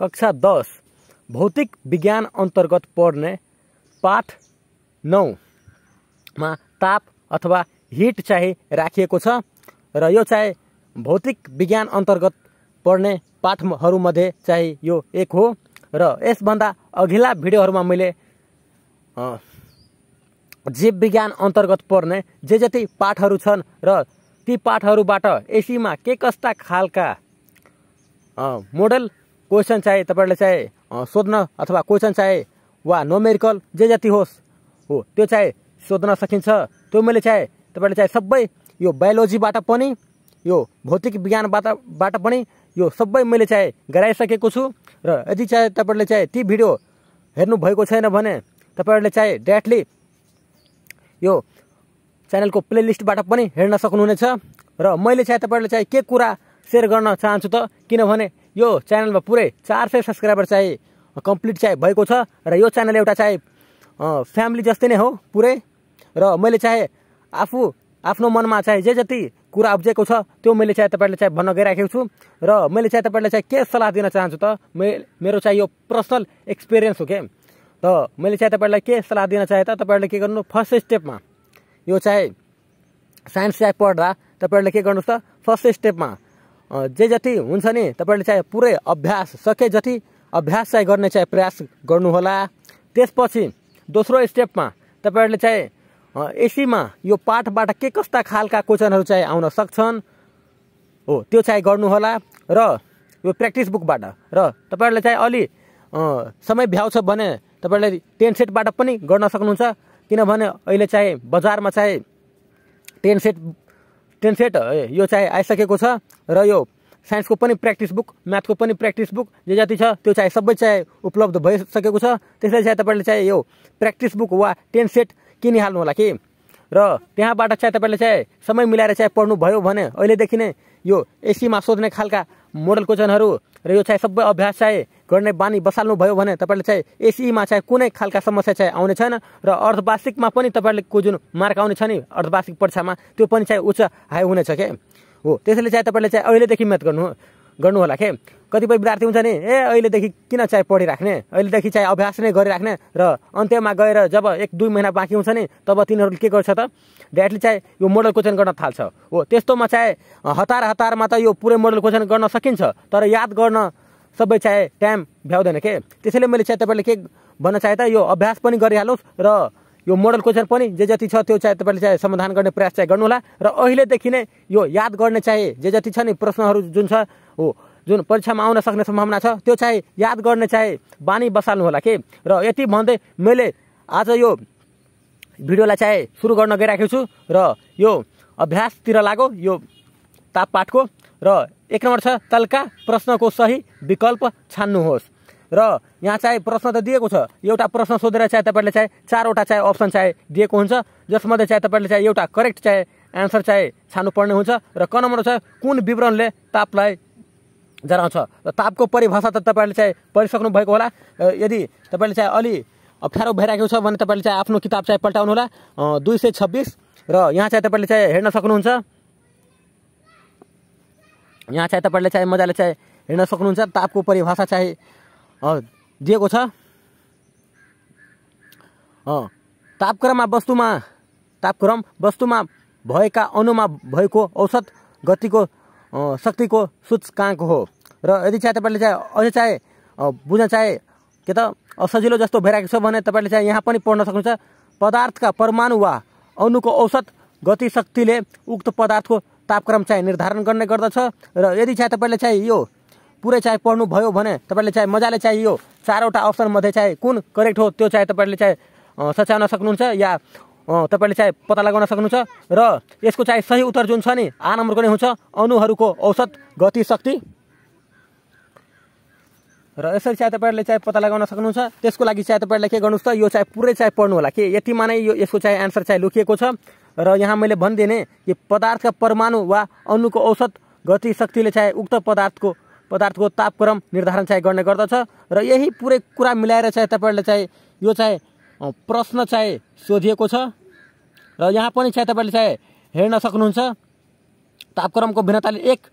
कक्षा दस भौतिक विज्ञान अन्तर्गत पढ्ने पाठ नौमा ताप अथवा हिट चाहिँ राखिएको छ र यो चाहिँ भौतिक विज्ञान अन्तर्गत पढ्ने पाठहरूमध्ये चाहिँ यो एक हो र यसभन्दा अघिल्ला भिडियोहरूमा मैले जीव विज्ञान अन्तर्गत पर्ने जे जति पाठहरू छन् र ती पाठहरूबाट एसीमा के कस्ता खालका मोडल क्वेसन चाहे तपाईँहरूले चाहे सोध्न अथवा क्वेसन चाहे वा नोमेरिकल जे जति होस् हो त्यो चाहे सोध्न सकिन्छ त्यो मैले चाहे तपाईँले चाहे सबै यो बायोलोजीबाट पनि यो भौतिक विज्ञानबाट बाट पनि यो सबै मैले चाहे गराइसकेको छु र यदि चाहे तपाईँहरूले चाहे ती भिडियो हेर्नुभएको छैन भने तपाईँहरूले चाहे डाइरेक्टली यो च्यानलको प्लेलिस्टबाट पनि हेर्न सक्नुहुनेछ र मैले चाहे तपाईँहरूले चाहे के कुरा सेयर गर्न चाहन्छु त किनभने यो च्यानलमा पुरै चार सय सब्सक्राइबर चाहिँ कम्प्लिट चाहिँ भएको छ र यो च्यानल एउटा चाहिँ फ्यामिली जस्तै नै हो पुरै र मैले चाहिँ आफू आफ्नो मनमा चाहिँ जे जति कुरा उब्जेको छ त्यो मैले चाहिँ तपाईँलाई चाहिँ भन्न गइराखेको छु र मैले चाहिँ तपाईँलाई चाहिँ के सल्लाह दिन चाहन्छु त मे मेरो चाहिँ यो पर्सनल एक्सपिरियन्स हो क्या त मैले चाहिँ तपाईँलाई के सल्लाह दिन चाहे त तपाईँहरूले के गर्नु फर्स्ट स्टेपमा यो चाहिँ साइन्स चाहिँ पढ्दा तपाईँहरूले के गर्नुहोस् त फर्स्ट स्टेपमा जे जति हुन्छ नि तपाईँले चाहिँ पुरै अभ्यास सके जति अभ्यास चाहिँ गर्ने चाहिँ प्रयास गर्नुहोला त्यसपछि दोस्रो स्टेपमा तपाईँहरूले चाहिँ एसीमा यो पाठबाट के कस्ता खालका क्वेसनहरू चाहिँ आउन सक्छन् हो त्यो चाहिँ गर्नुहोला र यो प्र्याक्टिस बुकबाट र तपाईँहरूले चाहिँ अलि समय भ्याउँछ भने तपाईँहरूले टेन सेटबाट पनि गर्न सक्नुहुन्छ किनभने अहिले चाहिँ बजारमा चाहिँ टेन सेट टेन सेट यो चाहिँ आइसकेको छ र यो साइन्सको पनि प्र्याक्टिस बुक म्याथको पनि प्र्याक्टिस बुक जे जति छ त्यो चाहिँ सबै चाहिँ उपलब्ध भइसकेको छ त्यसलाई चाहिँ तपाईँले चाहिँ यो प्र्याक्टिस बुक वा टेन सेट किनिहाल्नु होला कि र त्यहाँबाट चाहिँ तपाईँले चाहिँ समय मिलाएर चाहिँ पढ्नुभयो भने अहिलेदेखि नै यो एसीमा सोध्ने खालका मोडल क्वेसनहरू र यो चाहिँ सबै अभ्यास चाहिँ गर्ने बानी बसाल्नुभयो भने तपाईँले चाहिँ एसईमा चाहिँ कुनै खालका समस्या चाहिँ आउने छैन र अर्धवार्षिकमा पनि तपाईँहरूको जुन मार्क आउने छ नि अर्धवार्षिक परीक्षामा त्यो पनि चाहिँ उच्च हाई हुनेछ के हो त्यसैले चाहिँ तपाईँले चाहिँ अहिलेदेखि मिहिनेत गर्नु गर्नु होला के कतिपय विद्यार्थी हुन्छ नि ए अहिलेदेखि किन चाहिँ पढिराख्ने अहिलेदेखि चाहिँ अभ्यास नै गरिराख्ने र अन्त्यमा गएर जब एक दुई महिना बाँकी हुन्छ नि तब तिनीहरूले के गर्छ त डाइरेक्टली चाहिँ यो मोडल क्वेसन गर्न थाल्छ हो त्यस्तोमा चाहिँ हतार हतारमा त यो पुरै मोडल क्वेसन गर्न सकिन्छ तर याद गर्न सबै चाहे टाइम भ्याउँदैन के त्यसैले मैले चाहिँ तपाईँले के भन्न चाहे त यो अभ्यास पनि गरिहाल्नुहोस् र यो मोडल क्वेसन पनि जे जति छ त्यो चाहिँ तपाईँले चाहिँ समाधान गर्ने प्रयास चाहिँ गर्नुहोला र अहिलेदेखि नै यो याद गर्ने चाहिँ जे जति छ नि प्रश्नहरू जुन छ हो जुन परीक्षामा आउन सक्ने सम्भावना छ त्यो चाहिँ याद गर्ने चाहिँ बानी बसाल्नु होला कि र यति भन्दै मैले आज यो भिडियोलाई चाहिँ सुरु गर्न गइराखेको छु र यो अभ्यासतिर लाग्यो यो तापपाठको र एक नम्बर छ तल्का प्रश्नको सही विकल्प छान्नुहोस् र यहाँ चाहिँ प्रश्न त दिएको छ एउटा प्रश्न सोधेर चाहिँ तपाईँले चाहिँ चारवटा चाहिँ अप्सन चाहिँ दिएको हुन्छ जसमध्ये चाहिँ तपाईँले चाहिँ एउटा करेक्ट चाहिँ एन्सर चाहिँ छान्नुपर्ने हुन्छ र क नम्बर छ कुन विवरणले तापलाई जनाउँछ र तापको परिभाषा त तपाईँले चाहिँ पढिसक्नु भएको होला यदि तपाईँले चाहिँ अलि अप्ठ्यारो भइरहेको छ भने तपाईँले चाहिँ आफ्नो किताब चाहिँ पल्टाउनु होला दुई सय छब्बिस र यहाँ चाहिँ तपाईँले चाहिँ हेर्न सक्नुहुन्छ यहाँ चाहिँ तपाईँले चाहिँ मजाले चाहिँ हेर्न सक्नुहुन्छ तापको परिभाषा चाहे दिएको छ तापक्रममा वस्तुमा तापक्रम वस्तुमा भएका अणुमा भएको औसत गतिको शक्तिको सूचकाङ्क हो र यदि चाहिँ तपाईँले चाहिँ अझै चाहिँ बुझ्न चाहिँ के त असजिलो जस्तो भइरहेको छ भने तपाईँले चाहिँ यहाँ पनि पढ्न सक्नुहुन्छ पदार्थका परमाणु वा अणुको औसत गतिशक्तिले उक्त पदार्थको तापक्रम चाहिँ निर्धारण गर्ने गर्दछ र यदि चाहिँ तपाईँले चाहिँ यो पुरै चाहिँ पढ्नुभयो भने तपाईँले चाहिँ मजाले चाहिँ यो चारवटा अप्सनमध्ये चाहिँ कुन करेक्ट हो त्यो चाहिँ तपाईँले चाहिँ सच्याउन सक्नुहुन्छ या तपाईँले चाहिँ पत्ता लगाउन सक्नुहुन्छ र यसको चाहिँ सही उत्तर जुन छ नि आ नम्बरको नै हुन्छ अनुहरूको औसत गति शक्ति र यसरी चाहिँ तपाईँहरूले चाहिँ पत्ता लगाउन सक्नुहुन्छ त्यसको लागि चाहिँ तपाईँहरूले के गर्नुहोस् त यो चाहिँ पुरै चाहिँ पढ्नु होला कि यतिमा नै यो यसको चाहिँ एन्सर चाहिँ लुकिएको छ र यहाँ मैले भनिदिएँ कि पदार्थका परमाणु वा अणुको औसत गति शक्तिले चाहिँ उक्त पदार्थको पदार्थको तापक्रम निर्धारण चाहिँ गर्ने गर्दछ र यही पुरै कुरा मिलाएर चाहिँ तपाईँहरूले चाहिँ यो चाहिँ प्रश्न चाहिँ सोधिएको छ र यहाँ पनि चाहे तपाईँले चाहिँ हेर्न सक्नुहुन्छ तापक्रमको भिन्नताले एक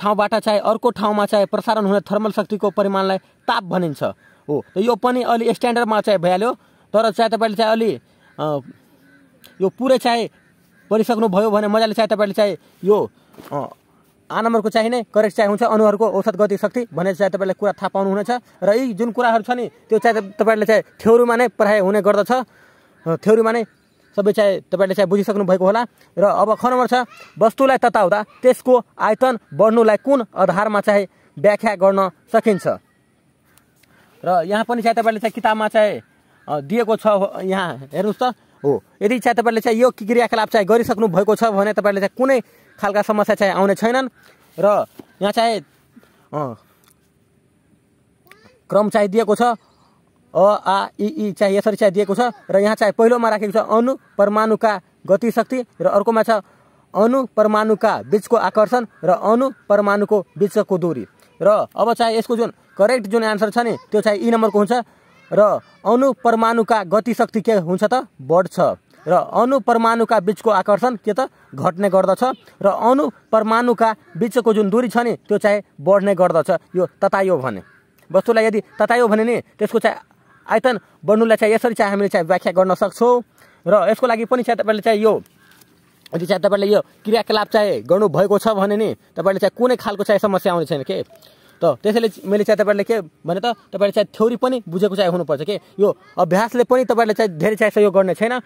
ठाउँबाट चाहिँ अर्को ठाउँमा चाहिँ प्रसारण हुने थर्मल शक्तिको परिमाणलाई ताप भनिन्छ हो त यो पनि अलि स्ट्यान्डर्डमा चाहिँ भइहाल्यो तर चाहिँ तपाईँले चाहिँ अलि यो पुरै चाहे पढिसक्नुभयो भने मजाले चाहे तपाईँले चाहे यो आ नम्बरको चाहिँ नै करेक्ट चाहिँ हुन्छ अनुहारको औषध गति शक्ति भनेर चाहिँ तपाईँलाई कुरा थाहा पाउनुहुनेछ र यी जुन कुराहरू छ नि त्यो चाहिँ तपाईँले चाहिँ थ्योरीमा नै पढाइ हुने गर्दछ थ्योरीमा नै सबै चाहिँ तपाईँले चाहिँ बुझिसक्नु भएको होला र अब ख नम्बर छ वस्तुलाई तताउँदा त्यसको आयतन बढ्नुलाई कुन आधारमा चाहिँ व्याख्या गर्न सकिन्छ र यहाँ पनि चाहिँ तपाईँले चाहिँ किताबमा चाहिँ दिएको छ यहाँ हेर्नुहोस् त हो यदि चाहे तपाईँले चाहिँ यो क्रियाकलाप चाहिँ गरिसक्नु भएको छ भने तपाईँले चाहिँ कुनै खालका समस्या चाहिँ आउने छैनन् र यहाँ चाहिँ क्रम चाहिँ दिएको छ अ आ इ चाहिँ यसरी चाहिँ दिएको छ र यहाँ चाहिँ पहिलोमा राखेको छ अणु परमाणुका गतिशक्ति र अर्कोमा छ अणु परमाणुका बिचको आकर्षण र अणु परमाणुको बिचको दूरी र अब चाहिँ यसको जुन करेक्ट जुन एन्सर छ नि त्यो चाहिँ ई नम्बरको हुन्छ र अणु परमाणुका गतिशक्ति के हुन्छ त बढ्छ र अणु परमाणुका बिचको आकर्षण के त घट्ने गर्दछ र अणु परमाणुका बिचको जुन दूरी छ नि त्यो चाहिँ बढ्ने गर्दछ यो ततायो भने वस्तुलाई यदि ततायो भने नि त्यसको चाहिँ आयतन बढ्नुलाई चाहिँ यसरी चाहिँ हामीले चाहिँ व्याख्या गर्न सक्छौँ र यसको लागि पनि चाहिँ तपाईँले चाहिँ यो यदि चाहिँ तपाईँले यो क्रियाकलाप चाहिँ गर्नुभएको छ भने नि तपाईँले चाहिँ कुनै खालको चाहिँ समस्या आउने छैन के त त्यसैले मैले चाहिँ तपाईँहरूले के भने त तपाईँले चाहिँ थ्योरी पनि बुझेको चाहिँ हुनुपर्छ कि यो अभ्यासले पनि तपाईँहरूले चाहिँ धेरै चाहिँ सहयोग गर्ने छैन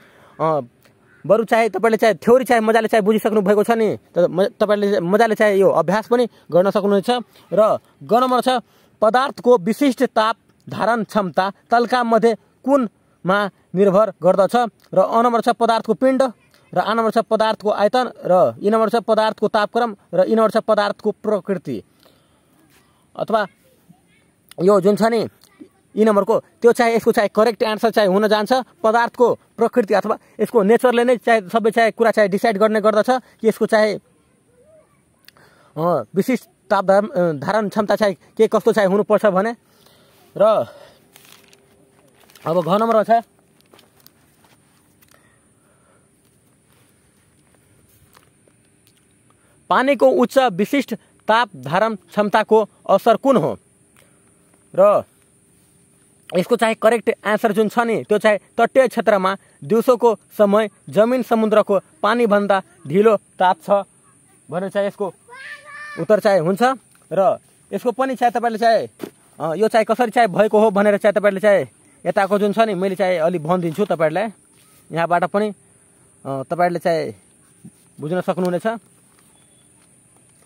बरु चाहे तपाईँले चाहे थ्योरी चाहे मजाले चाहे बुझिसक्नु भएको छ नि त तपाईँले मजाले चाहिँ यो अभ्यास पनि गर्न सक्नुहुन्छ र ग छ पदार्थको विशिष्ट ताप धारण क्षमता तल्का मध्ये कुनमा निर्भर गर्दछ र अ छ पदार्थको पिण्ड र आ छ पदार्थको आयतन र यी नम्बर छ पदार्थको तापक्रम र यी छ पदार्थको प्रकृति अथवा यो जुन छ नि यी नम्बरको त्यो चाहे यसको चाहे करेक्ट एन्सर चाहे हुन जान्छ पदार्थको प्रकृति अथवा यसको नेचरले नै चाहे सबै चाहे कुरा चाहे डिसाइड गर्ने गर्दछ कि यसको चाहे विशिष्ट ताप धारण क्षमता चाहे के कस्तो चाहे हुनुपर्छ भने र अब घ नम्बर छ पानीको उच्च विशिष्ट ताप धारण क्षमताको असर कुन हो र यसको चाहिँ करेक्ट एन्सर जुन छ नि त्यो चाहिँ तटीय क्षेत्रमा दिउँसोको समय जमिन समुद्रको पानीभन्दा ढिलो ताप छ भनेर चाहिँ यसको उत्तर चाहिँ हुन्छ र यसको पनि चाहिँ तपाईँले चाहिँ यो चाहिँ कसरी चाहिँ भएको हो भनेर चाहिँ तपाईँले चाहिँ यताको जुन छ नि मैले चाहिँ अलि भनिदिन्छु तपाईँहरूलाई यहाँबाट पनि तपाईँहरूले चाहिँ बुझ्न सक्नुहुनेछ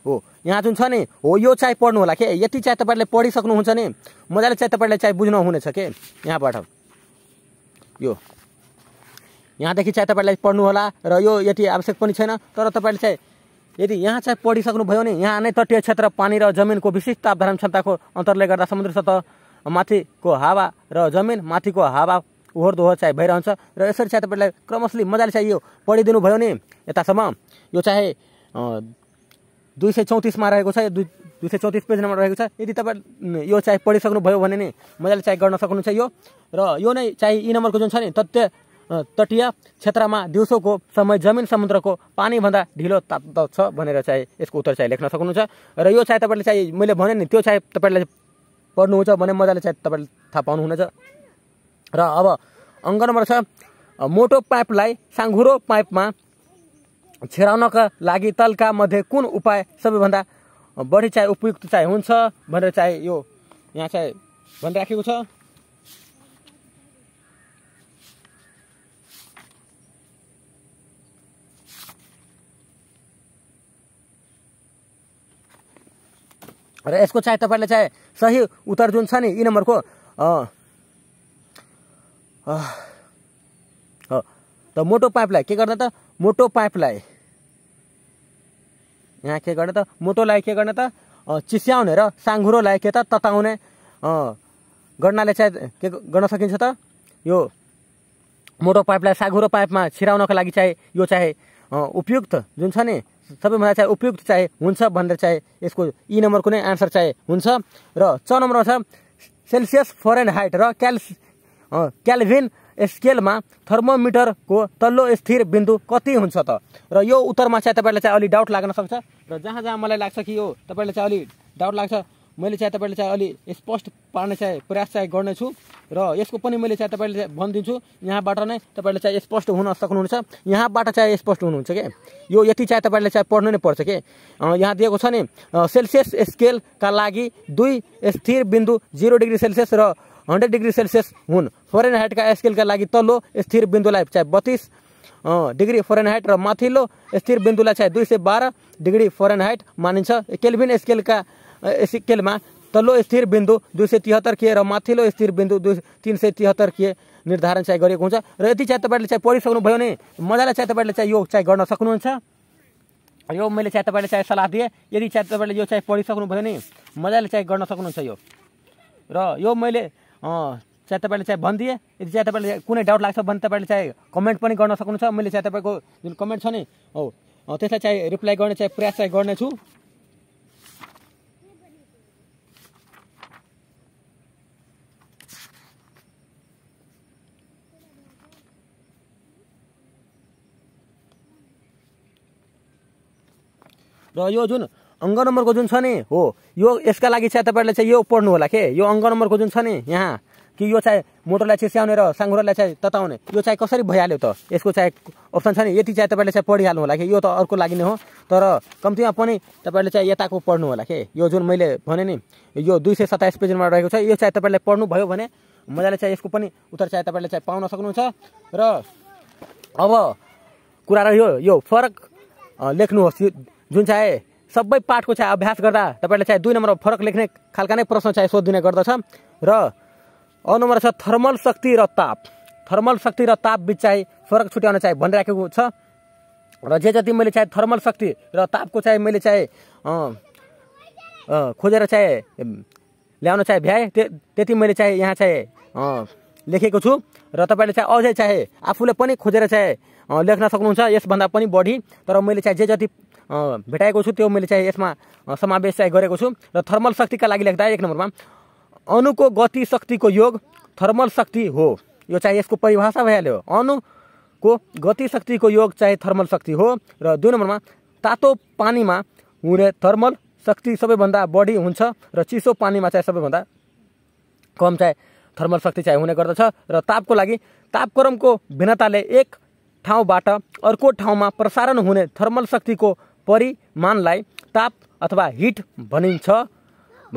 हो यहाँ जुन छ नि हो यो चाहिँ पढ्नु होला के यति चाहिँ तपाईँले पढिसक्नुहुन्छ नि मजाले चाहिँ तपाईँले चाहिँ बुझ्नु हुनेछ के यहाँबाट यो यहाँदेखि चाहिँ तपाईँलाई होला र यो यति आवश्यक पनि छैन तर तपाईँले चाहिँ यदि यहाँ चाहिँ पढिसक्नुभयो नि यहाँ नै तटीय क्षेत्र पानी र जमिनको विशिष्ट आधारण क्षमताको अन्तरले गर्दा समुद्र सतह माथिको हावा र जमिन माथिको हावा ओहोर दोहोर चाहिँ भइरहन्छ र यसरी चाहिँ तपाईँलाई क्रमशली मजाले चाहिँ यो पढिदिनु भयो नि यतासम्म यो चाहे दुई सय चौतिसमा रहेको छ दुई दुई सय चौतिस पेज नम्बर रहेको छ यदि तपाईँ यो चाहिँ पढिसक्नुभयो भने नि मजाले चाहिँ गर्न सक्नुहुन्छ यो र यो नै चाहिँ यी नम्बरको जुन छ नि तथ्य तटीय क्षेत्रमा दिउँसोको समय जमिन समुद्रको पानीभन्दा ढिलो तात्त छ भनेर चाहिँ यसको उत्तर चाहिँ लेख्न सक्नुहुन्छ र यो चाहिँ तपाईँले चाहिँ मैले भने नि त्यो चाहिँ तपाईँले पढ्नुहुन्छ भने मजाले चाहिँ तपाईँले थाहा पाउनुहुनेछ र अब अङ्क नम्बर छ मोटो पाइपलाई साङ्घुरो पाइपमा छिराउनका लागि तलका मध्ये कुन उपाय सबैभन्दा बढी चाहिँ उपयुक्त चाहिँ हुन्छ भनेर चाहिँ यो यहाँ चाहिँ भनिराखेको छ र यसको चाहिँ तपाईँले चाहिँ सही उत्तर जुन छ नि यी नम्बरको त मोटो पाइपलाई के गर्ने त मोटो पाइपलाई यहाँ के गर्ने त मोटोलाई के गर्ने त चिस्याउने र साङ्घुरोलाई के त तताउने गर्नाले चाहिँ के गर्न सकिन्छ त यो मोटो पाइपलाई साघुरो पाइपमा छिराउनको लागि चाहिँ यो चाहे उपयुक्त जुन छ नि सबैभन्दा चाहिँ उपयुक्त चाहे हुन्छ भनेर चाहे यसको यी नम्बरको नै आन्सर चाहे हुन्छ र छ नम्बरमा छ सेल्सियस फरेन हाइट र क्याल क्यालभिन स्केलमा थर्मोमिटरको तल्लो स्थिर बिन्दु कति हुन्छ त र यो उत्तरमा चाहिँ तपाईँलाई चाहिँ अलि डाउट लाग्न सक्छ र जहाँ जहाँ मलाई लाग्छ कि यो तपाईँलाई चाहिँ अलि डाउट लाग्छ मैले चाहिँ तपाईँले चाहिँ अलि स्पष्ट पार्ने चाहिँ प्रयास चाहिँ गर्नेछु र यसको पनि मैले चाहिँ तपाईँले चाहिँ भनिदिन्छु यहाँबाट नै तपाईँले चाहिँ स्पष्ट हुन सक्नुहुन्छ यहाँबाट चाहिँ स्पष्ट हुनुहुन्छ कि यो यति चाहिँ तपाईँले चाहिँ पढ्नु नै पर्छ कि यहाँ दिएको छ नि सेल्सियस स्केलका लागि दुई स्थिर बिन्दु जिरो डिग्री सेल्सियस र हन्ड्रेड डिग्री सेल्सियस हुन् फोरेन हाइटका स्केलका लागि तल्लो स्थिर बिन्दुलाई चाहे बत्तिस डिग्री फोरेन हाइट र माथिल्लो स्थिर बिन्दुलाई चाहे दुई सय बाह्र डिग्री फोरेन हाइट मानिन्छ केल्भिन स्केलका स्केलमा तल्लो स्थिर बिन्दु दुई सय तिहत्तर के र माथिल्लो स्थिर बिन्दु दुई तिन सय तिहत्तर के निर्धारण चाहिँ गरिएको हुन्छ र यति चाहिँ तपाईँले चाहिँ पढिसक्नुभयो भने मजाले चाहिँ तपाईँले चाहिँ यो चाहिँ गर्न सक्नुहुन्छ यो मैले चाहिँ तपाईँले चाहिँ सल्लाह दिएँ यदि चाहिँ तपाईँले यो चाहिँ पढिसक्नुभयो भने मजाले चाहिँ गर्न सक्नुहुन्छ यो र यो मैले चाहे तपाईँले चाहिँ भनिदिए यदि चाहे तपाईँले कुनै डाउट लाग्छ भने तपाईँले चाहिँ कमेन्ट पनि गर्न सक्नुहुन्छ मैले चाहे तपाईँको जुन कमेन्ट छ नि हो त्यसलाई चाहिँ रिप्लाई गर्ने चाहिँ प्रयास चाहिँ गर्नेछु र यो जुन अङ्क नम्बरको जुन छ नि हो यो यसका लागि चाहिँ तपाईँहरूले चाहिँ यो पढ्नु होला के यो अङ्क नम्बरको जुन छ नि यहाँ कि यो चाहिँ मोटरलाई छिस्याउने र साङ्गुरोलाई चाहिँ तताउने यो चाहिँ कसरी भइहाल्यो त यसको चाहिँ अप्सन छ नि यति चाहिँ तपाईँले चाहिँ पढिहाल्नु होला कि यो त अर्को लागि नै हो तर कम्तीमा पनि तपाईँले चाहिँ यताको पढ्नु होला के यो जुन मैले भने नि यो दुई सय सत्ताइस पेजमा रहेको छ यो चाहिँ तपाईँले पढ्नुभयो भने मजाले चाहिँ यसको पनि उत्तर चाहिँ तपाईँले चाहिँ पाउन सक्नुहुन्छ र अब कुरा रह्यो यो फरक लेख्नुहोस् जुन चाहे सबै पाठको चाहिँ अभ्यास गर्दा तपाईँलाई चाहिँ दुई नम्बरमा फरक लेख्ने खालका नै प्रश्न चाहिँ सोधिदिने गर्दछ र अरू नम्बर छ थर्मल शक्ति र ताप थर्मल शक्ति र ताप बिच चाहिँ फरक छुट्याउन चाहिँ भनिराखेको छ र जे जति मैले चाहिँ थर्मल शक्ति र तापको चाहिँ मैले चाहे खोजेर चाहे ल्याउन चाहे भ्याएँ त्यति मैले चाहिँ यहाँ चाहिँ लेखेको छु र तपाईँले चाहिँ अझै चाहे आफूले पनि खोजेर चाहे लेख्न सक्नुहुन्छ यसभन्दा पनि बढी तर मैले चाहिँ जे जति भेटाएको छु त्यो मैले चाहिँ यसमा समावेश चाहिँ गरेको छु र थर्मल शक्तिका लागि लेख्दा एक नम्बरमा अणुको गति शक्तिको योग थर्मल शक्ति हो यो चाहिँ यसको परिभाषा भइहाल्यो अणुको गति शक्तिको योग चाहे थर्मल शक्ति हो र दुई नम्बरमा तातो पानीमा हुने थर्मल शक्ति सबैभन्दा बढी हुन्छ र चिसो पानीमा चाहिँ सबैभन्दा कम चाहिँ थर्मल शक्ति चाहिँ हुने गर्दछ र तापको लागि तापक्रमको भिन्नताले एक ठाउँबाट अर्को ठाउँमा प्रसारण हुने थर्मल शक्तिको परिमाणलाई ताप अथवा हिट भनिन्छ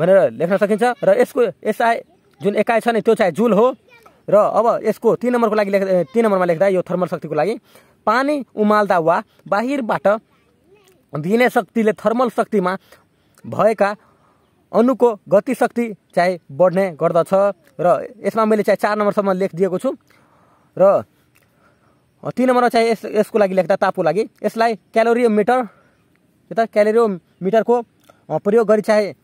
भनेर लेख्न सकिन्छ र यसको एसआई जुन एकाइ छ नि त्यो चाहिँ जुल हो र अब यसको तिन नम्बरको लागि लेख तिन नम्बरमा लेख्दा यो थर्मल शक्तिको लागि पानी उमाल्दा वा बाहिरबाट दिने शक्तिले थर्मल शक्तिमा भएका अणुको गतिशक्ति चाहिँ बढ्ने गर्दछ र यसमा मैले चाहिँ चार नम्बरसम्म लेखिदिएको छु र तिन नम्बरमा चाहिँ यस यसको लागि लेख्दा तापको लागि यसलाई क्यालोरियोमिटर यता मिटरको प्रयोग गरी चाहे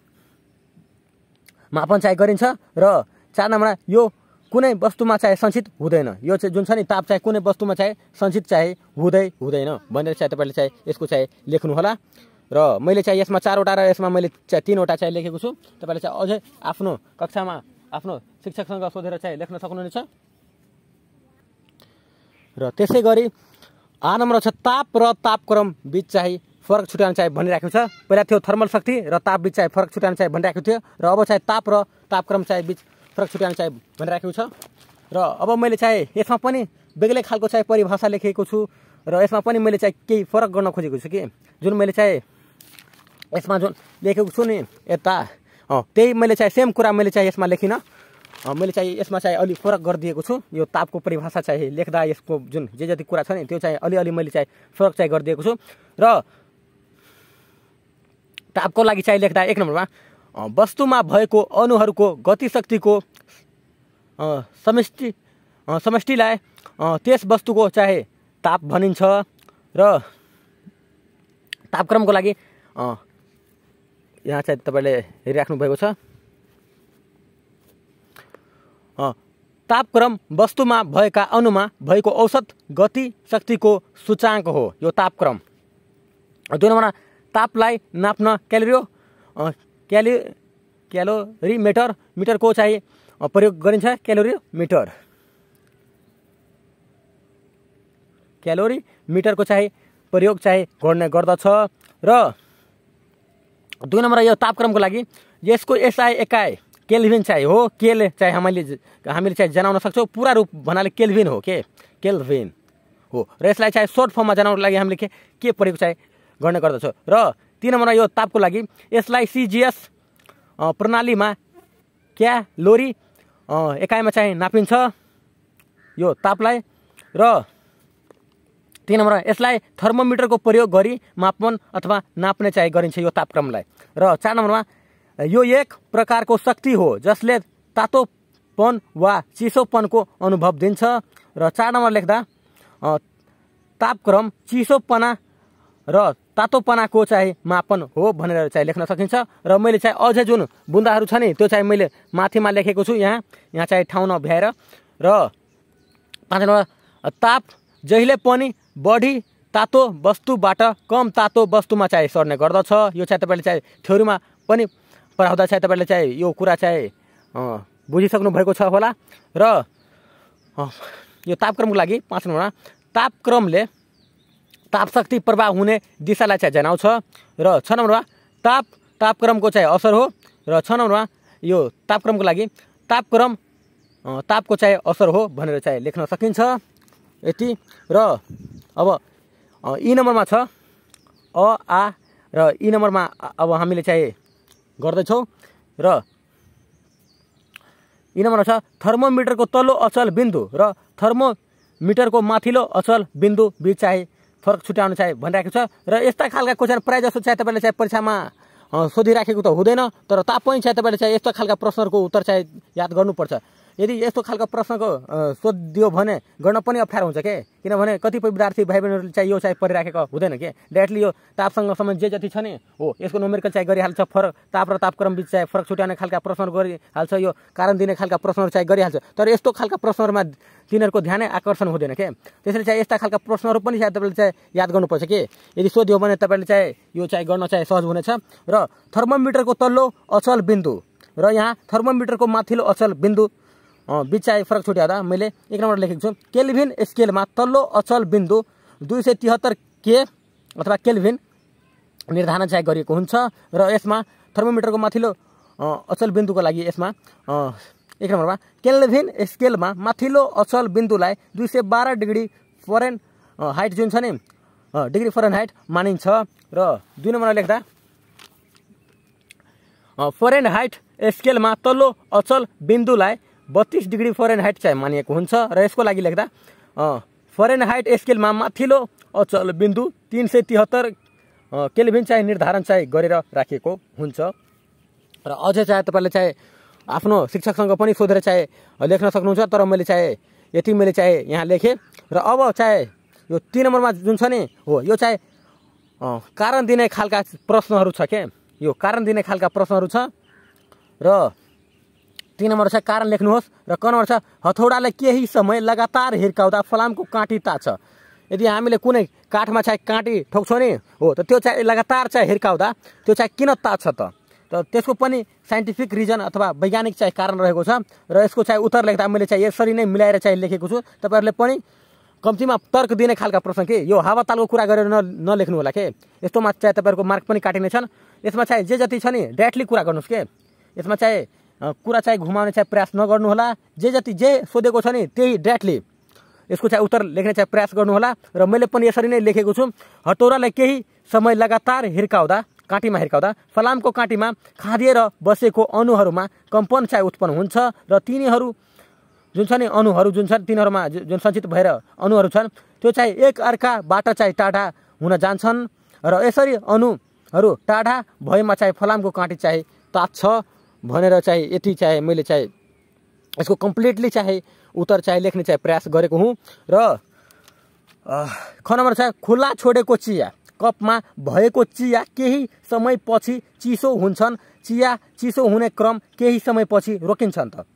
मापन चाहिँ गरिन्छ र चार नम्बरमा यो कुनै वस्तुमा चाहे सञ्चित हुँदैन यो चाहिँ जुन छ नि ताप चाहिँ कुनै वस्तुमा चाहे सञ्चित चाहे हुँदै हुँदैन भनेर चाहिँ तपाईँले चाहिँ यसको चाहिँ लेख्नुहोला र मैले चाहिँ यसमा चारवटा र यसमा मैले चाहिँ तिनवटा चाहिँ लेखेको छु तपाईँले चाहिँ अझै आफ्नो कक्षामा आफ्नो शिक्षकसँग सोधेर चाहिँ लेख्न सक्नुहुनेछ र त्यसै गरी आ नम्बर छ ताप र तापक्रम बिच चाहिँ फरक छुट्याउनु चाहिँ भनिरहेको छ पहिला थियो थर्मल शक्ति र ताप बिच चाहिँ फरक छुट्याउनु चाहिँ भनिरहेको थियो र अब चाहिँ ताप र तापक्रम चाहिँ बिच फरक छुट्याउनु चाहिँ भनिरहेको छ र अब मैले चाहिँ यसमा पनि बेग्लै खालको चाहिँ परिभाषा लेखेको छु र यसमा पनि मैले चाहिँ केही फरक गर्न खोजेको छु कि जुन मैले चाहिँ यसमा जुन लेखेको छु नि यता त्यही मैले चाहिँ सेम कुरा मैले चाहिँ यसमा लेखिनँ मैले चाहिँ यसमा चाहिँ अलिक फरक गरिदिएको छु यो तापको परिभाषा चाहिँ लेख्दा यसको जुन जे जति कुरा छ नि त्यो चाहिँ अलिअलि मैले चाहिँ फरक चाहिँ गरिदिएको छु र तापको लागि चाहिँ लेख्दा एक नम्बरमा वस्तुमा भएको अणुहरूको गतिशक्तिको समष्टि समष्टिलाई त्यस वस्तुको चाहे ताप भनिन्छ र तापक्रमको लागि यहाँ चाहिँ तपाईँले हेरिराख्नु भएको छ तापक्रम वस्तुमा भएका अणुमा भएको औसत गति शक्तिको सूचाङ्क हो यो तापक्रम दुई नम्बरमा तापलाई नाप्न क्यालोरियो क्यालो मिटर मिटरको चाहिँ प्रयोग गरिन्छ मिटर क्यालोरी मिटरको चाहिँ प्रयोग चाहिँ गर्ने गर्दछ र दुई नम्बर यो तापक्रमको लागि यसको एसआई एकाइ केल्भिन चाहिँ हो केल चाहिँ हामीले हामीले चाहिँ जनाउन सक्छौँ पुरा रूप भन्नाले केल्भिन हो के केल्भिन हो र यसलाई चाहिँ सर्ट फर्ममा जनाउनको लागि हामीले के के प्रयोग चाहिँ गर्ने गर्दछु र तिन नम्बर यो तापको लागि यसलाई सिजिएस प्रणालीमा क्या लोरी एकाइमा चाहिँ नापिन्छ यो तापलाई र तिन नम्बर यसलाई थर्मोमिटरको प्रयोग गरी मापन अथवा नाप्ने चाहिँ गरिन्छ यो तापक्रमलाई र चार नम्बरमा यो एक प्रकारको शक्ति हो जसले तातोपन वा चिसोपनको अनुभव दिन्छ र चार नम्बर लेख्दा तापक्रम चिसोपना र तातोपनाको चाहिँ मापन हो भनेर चाहिँ लेख्न सकिन्छ र मैले चाहिँ अझै जुन बुन्दाहरू छ नि त्यो चाहिँ मैले माथिमा लेखेको छु यहाँ यहाँ चाहिँ ठाउँ नभ्याएर र पाँच नम्बर ताप जहिले पनि बढी तातो वस्तुबाट कम तातो वस्तुमा चाहिँ सर्ने गर्दछ यो चाहिँ तपाईँले चाहिँ थ्योरीमा पनि पढाउँदा चाहिँ तपाईँले चाहिँ यो कुरा चाहिँ बुझिसक्नु भएको छ होला र यो तापक्रमको लागि पाँच नम्बरमा तापक्रमले ताप शक्ति प्रभाव हुने दिशालाई चाहिँ जनाउँछ र छ नम्बरमा ताप तापक्रमको चाहिँ असर हो र छ नम्बरमा यो तापक्रमको लागि तापक्रम तापको चाहिँ असर हो भनेर चाहिँ लेख्न सकिन्छ यति र अब यी नम्बरमा छ अ आ र यी नम्बरमा अब हामीले चाहिँ गर्दैछौँ र यी नम्बरमा छ थर्मोमिटरको तल्लो अचल बिन्दु र थर्मोमिटरको माथिल्लो अचल बिन्दु बिच चाहिँ फरक छुट्याउनु चाहिँ भनिरहेको छ र यस्ता खालका क्वेसन प्रायः जस्तो चाहिँ तपाईँले चाहिँ परीक्षामा सोधिराखेको त हुँदैन तर तापनि चाहिँ तपाईँले चाहिँ यस्तो खालका प्रश्नहरूको उत्तर चाहिँ याद गर्नुपर्छ यदि यस्तो खालको प्रश्नको सोधिदियो भने गर्न पनि अप्ठ्यारो हुन्छ के किनभने कतिपय विद्यार्थी भाइ बहिनीहरूले चाहिँ यो चाहिँ परिराखेको हुँदैन के डाइरेक्टली यो तापसँगसम्म जे जति छ नि हो यसको नोमेरिकल चाहिँ गरिहाल्छ फरक ताप र तापक्रम बिच चाहिँ फरक छुट्याउने खालका प्रश्नहरू गरिहाल्छ यो कारण दिने खालका प्रश्नहरू चाहिँ गरिहाल्छ तर यस्तो खालका प्रश्नहरूमा तिनीहरूको ध्यानै आकर्षण हुँदैन के त्यसैले चाहिँ यस्ता खालका प्रश्नहरू पनि सायद तपाईँले चाहिँ याद गर्नुपर्छ कि यदि सोध्यो भने तपाईँले चाहिँ यो चाहिँ गर्न चाहिँ सहज हुनेछ र थर्मोमिटरको तल्लो अचल बिन्दु र यहाँ थर्मोमिटरको माथिल्लो अचल बिन्दु बिच चाहिँ फरक छुट्याउँदा मैले एक नम्बर लेखेको छु केल्भिन स्केलमा तल्लो अचल बिन्दु दुई सय तिहत्तर के अथवा केल्भिन निर्धारण चाहिँ गरिएको हुन्छ र यसमा थर्मोमिटरको माथिल्लो अचल बिन्दुको लागि यसमा एक नम्बरमा केल्भिन स्केलमा माथिल्लो अचल बिन्दुलाई दुई सय बाह्र डिग्री फरेन हाइट जुन छ नि डिग्री फरेन हाइट मानिन्छ र दुई नम्बरमा लेख्दा फरेन हाइट स्केलमा तल्लो अचल बिन्दुलाई बत्तिस डिग्री फरेन हाइट चाहिँ मानिएको हुन्छ र यसको लागि लेख्दा फरेन हाइट स्केलमा माथिल्लो अचल बिन्दु तिन सय तिहत्तर केल्भिन चाहिँ निर्धारण चाहिँ गरेर राखिएको हुन्छ र अझै चाहे तपाईँले चाहे आफ्नो शिक्षकसँग पनि सोधेर चाहे लेख्न सक्नुहुन्छ तर मैले चाहे यति मैले चाहे यहाँ लेखेँ र अब चाहे यो तिन नम्बरमा जुन छ नि हो यो चाहे कारण दिने खालका प्रश्नहरू छ क्या यो कारण दिने खालका प्रश्नहरू छ र तिन नम्बर छ कारण लेख्नुहोस् र क नम्बर छ हथौडाले केही समय लगातार हिर्काउँदा फलामको काँटी ताछ यदि हामीले कुनै काठमा चाहिँ काँटी ठोक्छौँ नि हो त त्यो चाहिँ लगातार चाहिँ हिर्काउँदा त्यो चाहिँ किन ताछ त त त्यसको पनि साइन्टिफिक रिजन अथवा वैज्ञानिक चाहिँ कारण रहेको छ र यसको चाहिँ उत्तर लेख्दा मैले चाहिँ यसरी नै मिलाएर चाहिँ लेखेको छु तपाईँहरूले पनि कम्तीमा तर्क दिने खालका प्रश्न के यो हावातालको कुरा गरेर न नलेख्नु होला के यस्तोमा चाहिँ तपाईँहरूको मार्क पनि काटिनेछन् यसमा चाहिँ जे जति छ नि डाइरेक्टली कुरा गर्नुहोस् के यसमा चाहिँ कुरा चाहिँ घुमाउने चाहिँ प्रयास नगर्नुहोला जे जति जे सोधेको छ नि त्यही डाइरेक्टली यसको चाहिँ उत्तर लेख्ने चाहिँ प्रयास गर्नुहोला र मैले पनि यसरी नै लेखेको छु हटौरालाई केही समय लगातार हिर्काउँदा काँटीमा हिर्काउँदा फलामको काँटीमा खाँदिएर बसेको अणुहरूमा कम्पन चाहिँ उत्पन्न हुन्छ र तिनीहरू जुन छ नि अणुहरू जुन छन् तिनीहरूमा जुन सञ्चित भएर अणुहरू छन् त्यो चाहिँ एक अर्काबाट चाहिँ टाढा हुन जान्छन् र यसरी अणुहरू टाढा भएमा चाहिँ फलामको काँटी चाहिँ तात्छ भनेर चाहिँ यति चाहे मैले चाहे यसको कम्प्लिटली चाहे उत्तर चाहे लेख्ने चाहे प्रयास गरेको हुँ र ख नम्बर छ खुल्ला छोडेको चिया कपमा भएको चिया केही समयपछि चिसो हुन्छन् चिया चिसो हुने क्रम केही समयपछि रोकिन्छन् त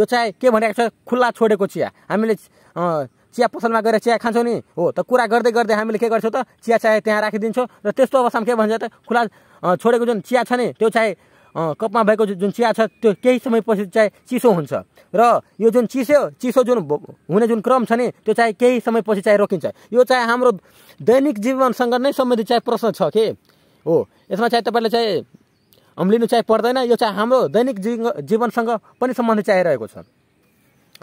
यो चाहे के भनेको छ खुल्ला छोडेको चिया हामीले चिया पसलमा गएर चिया खान्छौँ नि हो त कुरा गर्दै गर्दै हामीले के गर्छौँ त चिया चाहे त्यहाँ राखिदिन्छौँ र त्यस्तो अवस्थामा के भन्छ त खुल्ला छोडेको जुन चिया छ नि त्यो चाहे कपमा भएको जुन चिया छ त्यो केही समयपछि चाहिँ चिसो हुन्छ र यो जुन चिसो चिसो जुन हुने जुन क्रम छ नि त्यो चाहे केही समयपछि चाहिँ रोकिन्छ यो चाहिँ हाम्रो दैनिक जीवनसँग नै सम्बन्धित चाहिँ प्रश्न छ कि हो यसमा चाहिँ तपाईँले चाहिँ लिनु चाहिँ पर्दैन यो चाहिँ हाम्रो दैनिक जीवनसँग पनि सम्बन्धित चाहिरहेको छ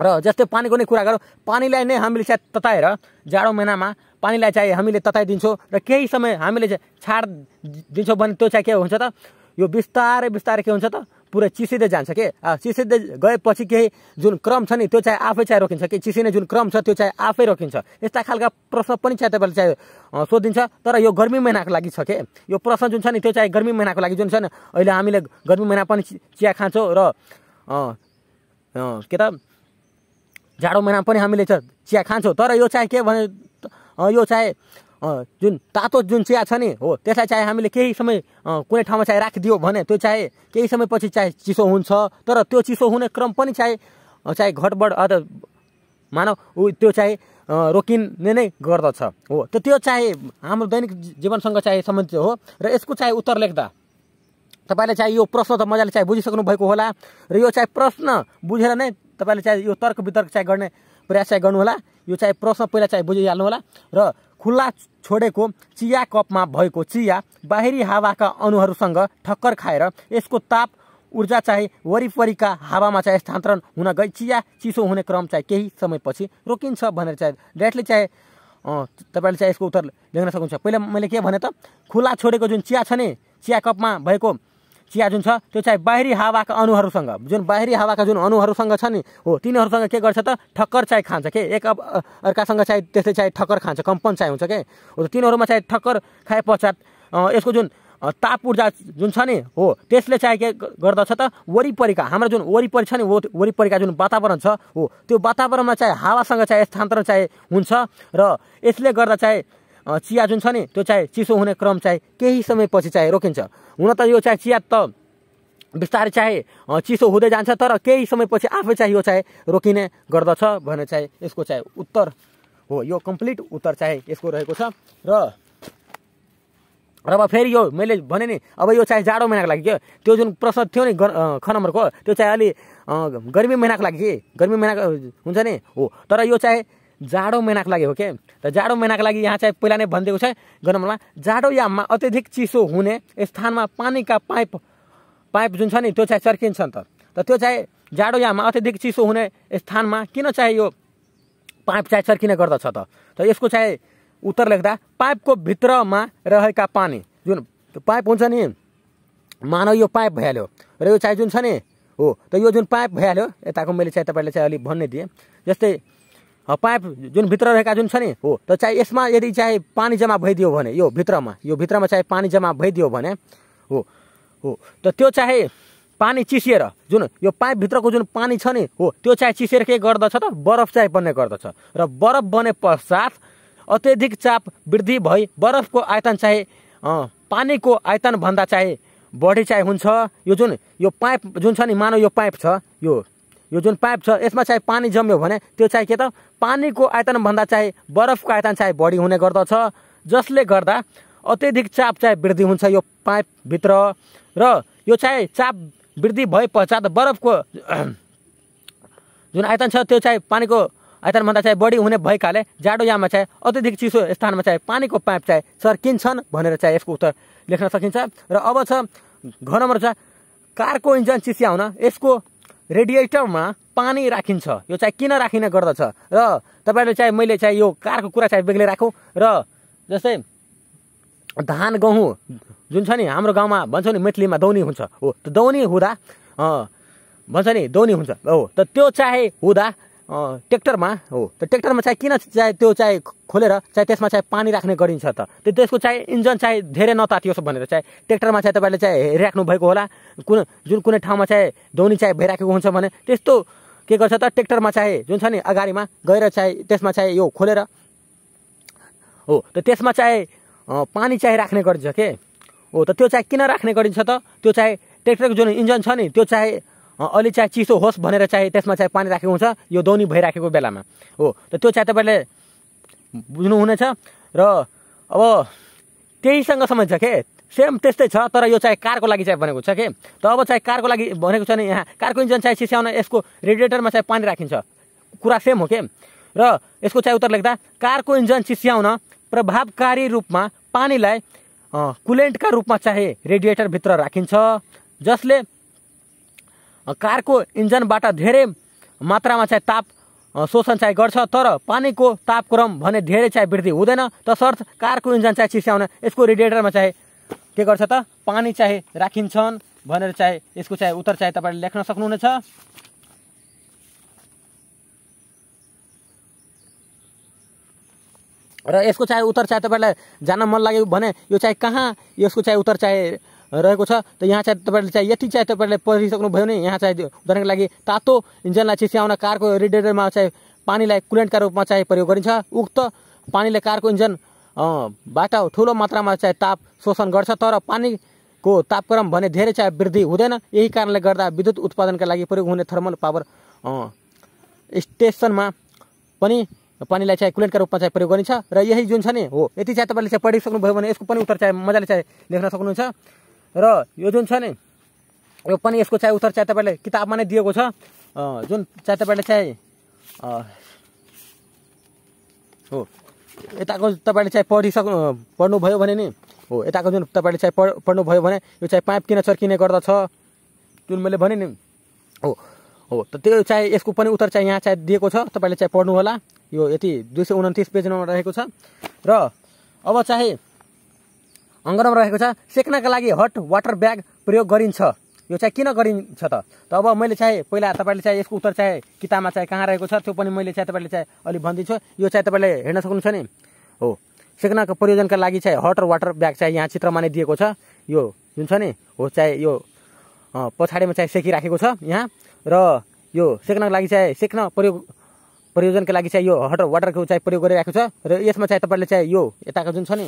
र जस्तै पानीको नै कुरा गरौँ पानीलाई नै हामीले चाहिँ तताएर जाडो महिनामा पानीलाई चाहिँ हामीले तताइदिन्छौँ र केही समय हामीले चाहिँ छाड दिन्छौँ भने त्यो चाहिँ के हुन्छ त यो बिस्तारै बिस्तारै के हुन्छ त पुरै चिसिँदै जान्छ के चिसिँदै गएपछि केही जुन क्रम छ नि त्यो चाहिँ आफै चाहिँ रोकिन्छ कि चिसिने जुन क्रम छ त्यो चाहिँ आफै रोकिन्छ यस्ता खालका प्रश्न पनि चाहिँ तपाईँले चाहिँ सोधिन्छ तर यो गर्मी महिनाको लागि छ के यो प्रश्न जुन छ नि त्यो चाहिँ गर्मी महिनाको लागि जुन छ नि अहिले हामीले गर्मी महिना पनि चिया खान्छौँ र के त जाडो महिना पनि हामीले चिया खान्छौँ तर यो चाहिँ के भने यो चाहिँ जुन तातो जुन चिया छ नि हो त्यसलाई चाहे हामीले केही समय कुनै ठाउँमा चाहे राखिदियो भने त्यो चाहे केही समयपछि चाहे चिसो हुन्छ तर त्यो चिसो हुने क्रम पनि चाहे चाहे घटबड अझ मानव ऊ त्यो चाहे रोकिने नै गर्दछ हो त त्यो चाहे हाम्रो दैनिक जीवनसँग चाहे सम्बन्धित हो र यसको चाहे उत्तर लेख्दा तपाईँले चाहे यो प्रश्न त मजाले चाहे बुझिसक्नु भएको होला र यो चाहे प्रश्न बुझेर नै तपाईँले चाहे यो तर्क वितर्क चाहे गर्ने प्रयास चाहिँ गर्नुहोला यो चाहिँ प्रश्न पहिला चाहिँ बुझिहाल्नुहोला र खुल्ला छोडेको चिया कपमा भएको चिया बाहिरी हावाका अणुहरूसँग ठक्कर खाएर यसको ताप ऊर्जा चाहिँ वरिपरिका हावामा चाहिँ स्थानान्तरण हुन गई चिया चिसो हुने क्रम चाहिँ केही समयपछि रोकिन्छ भनेर चाहिँ डाइरेक्टली चाहे तपाईँले चाहिँ यसको उत्तर लेख्न सक्नुहुन्छ पहिला मैले के भने त खुल्ला छोडेको जुन चिया छ नि चिया कपमा भएको चिया जुन छ त्यो चाहिँ बाहिरी हावाका अणुहरूसँग जुन बाहिरी हावाका जुन अणुहरूसँग छ नि हो तिनीहरूसँग के गर्छ त ठक्कर चाहिँ खान्छ के एक अर्कासँग चाहिँ त्यसले चाहिँ ठक्कर खान्छ कम्पन चाहिँ हुन्छ के हो तिनीहरूमा चाहिँ ठक्कर खाए पश्चात यसको जुन ताप ऊर्जा जुन छ नि हो त्यसले चाहिँ के गर्दछ त वरिपरिका हाम्रो जुन वरिपरि छ नि वरिपरिका जुन वातावरण छ हो त्यो वातावरणमा चाहिँ हावासँग चाहिँ स्थानान्तरण चाहिँ हुन्छ र यसले गर्दा चाहिँ चिया जुन छ नि त्यो चाहे चिसो हुने क्रम चाहे केही समयपछि चाहे रोकिन्छ हुन त यो चाहे चिया त बिस्तारै चाहे चिसो हुँदै जान्छ तर केही समयपछि आफै चाहिँ यो चाहे रोकिने गर्दछ भने चाहिँ यसको चाहिँ उत्तर हो यो कम्प्लिट उत्तर चाहिँ यसको रहेको छ र र अब फेरि यो मैले भने नि अब यो चाहे जाडो महिनाको लागि के त्यो जुन प्रश्न थियो नि ख नम्बरको त्यो चाहिँ अलि गर्मी महिनाको लागि गर्मी महिनाको हुन्छ नि हो तर यो चाहे जाडो महिनाको लागि हो के त जाडो महिनाको लागि यहाँ चाहिँ पहिला नै भनिदिएको छ गरममा जाडो याममा अत्यधिक चिसो हुने स्थानमा पानीका पाइप पाइप जुन छ नि त्यो चाहिँ चर्किन्छ नि त त्यो चाहिँ जाडो याममा अत्यधिक चिसो हुने स्थानमा किन चाहिँ यो पाइप चाहिँ चर्किने गर्दछ त त यसको चाहिँ उत्तर लेख्दा पाइपको भित्रमा रहेका पानी जुन पाइप हुन्छ नि मानव यो पाइप भइहाल्यो र यो चाहिँ जुन छ नि हो त यो जुन पाइप भइहाल्यो यताको मैले चाहिँ तपाईँलाई चाहिँ अलिक भन्ने दिएँ जस्तै पाइप जुन भित्र रहेका जुन छ नि हो त चाहे यसमा यदि चाहे पानी जम्मा भइदियो भने यो भित्रमा यो भित्रमा चाहे पानी जम्मा भइदियो भने हो हो त त्यो चाहे पानी चिसिएर जुन यो पाइपभित्रको जुन पानी छ नि हो त्यो चाहे चिसिएर के गर्दछ त बरफ चाहिँ बन्ने गर्दछ र बरफ बने पश्चात अत्यधिक चाप वृद्धि भई बरफको आयतन चाहे पानीको आयतनभन्दा चाहे बढी चाहिँ हुन्छ यो जुन यो पाइप जुन छ नि मानव यो पाइप छ यो यो जुन पाइप छ यसमा चाहिँ पानी जम्यो भने त्यो चाहिँ के त पानीको आयतनभन्दा चाहिँ बरफको आयतन चाहिँ बढी हुने गर्दछ जसले गर्दा अत्यधिक चाप चाहिँ वृद्धि हुन्छ यो पाइपभित्र र यो चाहिँ चाप वृद्धि भए पश्चात बरफको जुन आयतन छ त्यो चाहिँ पानीको आयतनभन्दा चाहिँ बढी हुने भएकाले जाडोयाममा चाहिँ अत्यधिक चिसो स्थानमा चाहिँ पानीको पाइप चाहिँ सर्किन्छन् भनेर चाहिँ यसको उत्तर लेख्न सकिन्छ र अब छ घर नम्बर छ कारको इन्जन चिसियाउन यसको रेडिएटरमा पानी राखिन्छ यो चाहिँ किन राखिने गर्दछ र तपाईँले चाहिँ मैले चाहिँ यो कारको कुरा चाहिँ बेग्लै राखौँ र जस्तै धान गहुँ जुन छ नि हाम्रो गाउँमा भन्छ नि मेटलीमा दौनी हुन्छ हो त दौनी हुँदा भन्छ नि दौनी हुन्छ हो त त्यो चाहे हुँदा ट्रेक्टरमा हो त ट्रेक्टरमा चाहिँ किन चाहे त्यो चाहे खोलेर चाहे त्यसमा चाहिँ पानी राख्ने गरिन्छ त त्यो त्यसको चाहे इन्जन चाहे धेरै नतातियोस् भनेर चाहे ट्रेक्टरमा चाहिँ तपाईँले चाहे हेरिराख्नु भएको होला कुन जुन कुनै ठाउँमा चाहे धोनी चाहिँ भइराखेको हुन्छ भने त्यस्तो के गर्छ त ट्रेक्टरमा चाहे जुन छ नि अगाडिमा गएर चाहे त्यसमा चाहे यो खोलेर हो त त्यसमा चाहे पानी चाहिँ राख्ने गरिन्छ के हो त त्यो चाहिँ किन राख्ने गरिन्छ त त्यो चाहे ट्रेक्टरको जुन इन्जन छ नि त्यो चाहे अलि चाहिँ चिसो होस् भनेर चाहिँ त्यसमा चाहिँ पानी राखेको हुन्छ यो दौनी भइराखेको बेलामा हो र त्यो चाहिँ तपाईँले बुझ्नुहुनेछ र अब त्यहीसँग सम्बन्ध छ के सेम त्यस्तै छ तर यो चाहिँ कारको लागि चाहिँ भनेको छ के त अब चाहिँ कारको लागि भनेको छ नि यहाँ कारको इन्जन चाहिँ सिस्याउन यसको रेडिएटरमा चाहिँ पानी राखिन्छ कुरा सेम हो के र यसको चाहिँ उत्तर लेख्दा कारको इन्जन चिस्याउन प्रभावकारी रूपमा पानीलाई कुलेन्टका रूपमा चाहिँ रेडिएटरभित्र राखिन्छ जसले कार बा इन्जनबाट मात्रा में चाहे ताप शोषण चाहे गर्च तर पानी को तापक्रम भेर चाहे वृद्धि होते हैं तसर्थ कार को इंजन चाहे यसको इसको रेडिएटर में चाहे के पानी चाहे राखिशन चाहे इसको चाहे उत्तर चाहे तब लेख्न सक्नुहुनेछ चाहे यसको चाहिँ उत्तर चाहे तब जान्न मन लगे भने कहाँ इसको चाहे उत्तर चाहे रहेको छ त यहाँ चाहिँ तपाईँले चाहिँ यति चाहिँ तपाईँले पढिसक्नुभयो भने यहाँ चाहिँ उदाहरणको लागि तातो इन्जनलाई चिस्याउन कारको रेडिएटरमा चाहिँ पानीलाई कुलेन्टका रूपमा चाहिँ प्रयोग गरिन्छ उक्त पानीले कारको इन्जन बाट ठुलो मात्रामा चाहिँ ताप शोषण गर्छ तर पानीको तापक्रम भने धेरै चाहिँ वृद्धि हुँदैन यही कारणले गर्दा विद्युत उत्पादनका लागि प्रयोग हुने थर्मल पावर स्टेसनमा पनि पानीलाई चाहिँ कुलेन्टका रूपमा चाहिँ प्रयोग गरिन्छ र यही जुन छ नि हो यति चाहिँ तपाईँले चाहिँ पढिसक्नुभयो भने यसको पनि उत्तर चाहिँ मजाले चाहिँ लेख्न सक्नुहुन्छ र यो जुन छ नि यो पनि यसको चाहिँ उत्तर चाहिँ तपाईँले किताबमा नै दिएको छ जुन चाहिँ तपाईँले चाहिँ हो यताको तपाईँले चाहिँ पढिसक्नु पढ्नुभयो भने नि हो यताको जुन तपाईँले चाहिँ पढ पढ्नुभयो भने यो चाहिँ पाइप किन चर्किने गर्दछ जुन मैले भने नि हो हो त त्यो चाहिँ यसको पनि उत्तर चाहिँ यहाँ चाहिँ दिएको छ तपाईँले चाहिँ पढ्नु होला यो यति दुई सय उन्तिस पेजमा रहेको छ र अब चाहिँ अङ्गनमा रहेको छ सेक्नका लागि हट वाटर ब्याग प्रयोग गरिन्छ यो चाहिँ किन गरिन्छ त त अब मैले चाहिँ पहिला तपाईँले चाहिँ यसको उत्तर चाहिँ किताबमा चाहिँ कहाँ रहेको छ त्यो पनि मैले चाहिँ तपाईँले चाहिँ अलिक भनिदिन्छु यो चाहिँ तपाईँले हेर्न सक्नुहुन्छ नि हो सेक्नाको प्रयोजनका लागि चाहिँ हट वाटर ब्याग चाहिँ यहाँ चित्रमा नै दिएको छ यो जुन छ नि हो चाहे यो पछाडिमा चाहिँ सेकिराखेको छ यहाँ र यो सेक्नको लागि चाहिँ सेक्न प्रयोग प्रयोजनका लागि चाहिँ यो हट वाटरको चाहिँ प्रयोग गरिरहेको छ र यसमा चाहिँ तपाईँले चाहिँ यो यताको जुन छ नि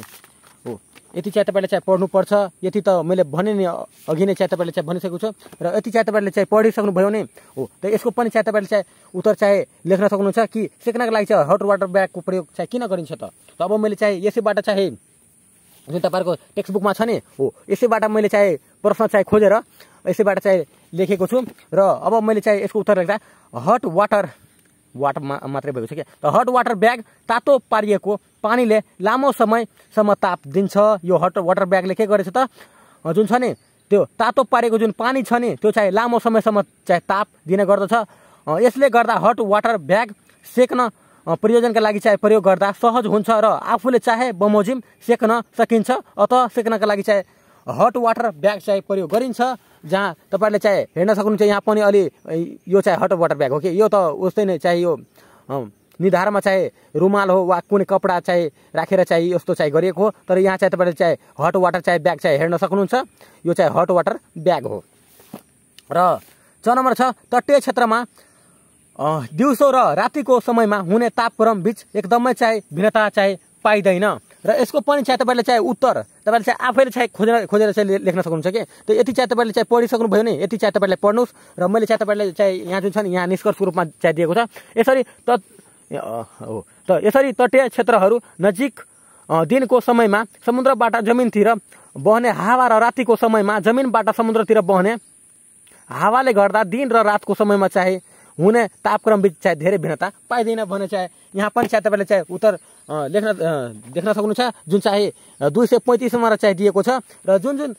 यति चिया तपाईँले चाहिँ पढ्नुपर्छ यति त मैले भने नि अघि नै चिया तपाईँले चाहिँ भनिसकेको छु र यति चिया तपाईँले चाहिँ पढिसक्नुभयो भने हो त यसको पनि चाहिँ तपाईँले चाहिँ उत्तर चाहे लेख्न सक्नुहुन्छ कि सिक्नको लागि चाहिँ हट वाटर ब्यागको प्रयोग चाहिँ किन गरिन्छ त अब मैले चाहिँ यसैबाट चाहे जुन तपाईँहरूको टेक्स्ट बुकमा छ नि हो यसैबाट मैले चाहे प्रश्न चाहे खोजेर यसैबाट चाहिँ लेखेको छु र अब मैले चाहिँ यसको उत्तर लेख्दा हट वाटर वाट मात्रै भएको छ क्या त हट वाटर ब्याग तातो पारिएको पानीले लामो समयसम्म ताप दिन्छ यो हट वाटर ब्यागले के गरेछ त जुन छ नि त्यो तातो पारेको जुन पानी छ नि त्यो चाहिँ लामो समयसम्म चाहिँ ताप दिने गर्दछ यसले गर्दा हट वाटर ब्याग सेक्न प्रयोजनका लागि चाहिँ प्रयोग गर्दा सहज हुन्छ र आफूले चाहे बमोजिम सेक्न सकिन्छ अत सेक्नका लागि चाहिँ हट वाटर ब्याग चाहिँ प्रयोग गरिन्छ जहाँ तपाईँहरूले चाहे हेर्न सक्नुहुन्छ यहाँ पनि अलि यो चाहे हट वाटर ब्याग हो कि यो त उस्तै नै चाहे यो निधारमा चाहे रुमाल हो वा कुनै कपडा चाहे राखेर चाहिँ यस्तो चाहिँ गरिएको हो तर यहाँ चाहिँ तपाईँले चाहे हट वाटर चाहे ब्याग चाहिँ हेर्न सक्नुहुन्छ यो चाहिँ हट वाटर ब्याग हो र छ नम्बर छ तटीय क्षेत्रमा दिउँसो र रातिको समयमा हुने तापक्रम बिच एकदमै चाहे भिन्नता चाहे पाइँदैन र यसको पनि चाहिँ तपाईँले चाहिँ उत्तर तपाईँले चाहिँ आफैले चाहिँ खोजेर खोजेर चाहिँ लेख्न सक्नुहुन्छ कि त यति चाहिँ तपाईँले चाहिँ पढिसक्नु भयो नि यति चाहिँ तपाईँले पढ्नुहोस् र मैले चाहिँ तपाईँलाई चाहिँ यहाँ जुन छ नि यहाँ निष्कर्षको रूपमा चाहिँ दिएको छ यसरी त हो त यसरी तटीय क्षेत्रहरू नजिक दिनको समयमा समुद्रबाट जमिनतिर बहने हावा र रातिको समयमा जमिनबाट समुद्रतिर बहने हावाले गर्दा दिन र रातको समयमा चाहिँ हुने तापक्रम बिच चाहिँ धेरै भिन्नता पाइँदैन भने चाहे यहाँ पनि चाहिँ तपाईँले चाहिँ उत्तर लेख्न देख्न सक्नुहुन्छ छ जुन चाहिँ दुई सय पैँतिसमा चाहिँ दिएको छ र जुन जुन